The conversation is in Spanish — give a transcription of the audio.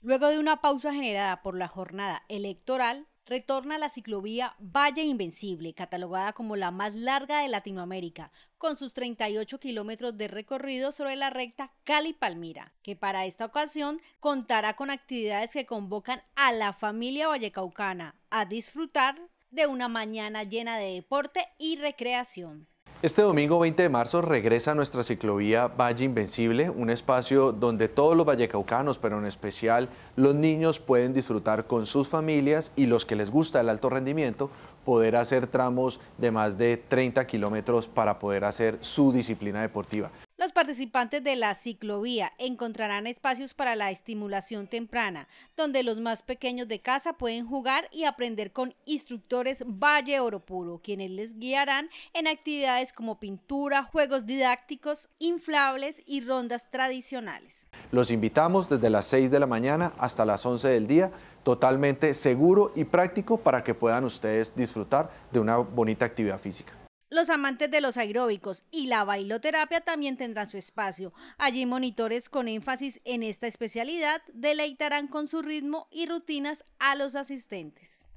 Luego de una pausa generada por la jornada electoral, retorna la ciclovía Valle Invencible, catalogada como la más larga de Latinoamérica, con sus 38 kilómetros de recorrido sobre la recta Cali-Palmira, que para esta ocasión contará con actividades que convocan a la familia vallecaucana a disfrutar de una mañana llena de deporte y recreación. Este domingo 20 de marzo regresa nuestra ciclovía Valle Invencible, un espacio donde todos los vallecaucanos, pero en especial los niños, pueden disfrutar con sus familias y los que les gusta el alto rendimiento, poder hacer tramos de más de 30 kilómetros para poder hacer su disciplina deportiva participantes de la ciclovía encontrarán espacios para la estimulación temprana, donde los más pequeños de casa pueden jugar y aprender con instructores Valle Oro quienes les guiarán en actividades como pintura, juegos didácticos, inflables y rondas tradicionales. Los invitamos desde las 6 de la mañana hasta las 11 del día, totalmente seguro y práctico para que puedan ustedes disfrutar de una bonita actividad física. Los amantes de los aeróbicos y la bailoterapia también tendrán su espacio. Allí monitores con énfasis en esta especialidad deleitarán con su ritmo y rutinas a los asistentes.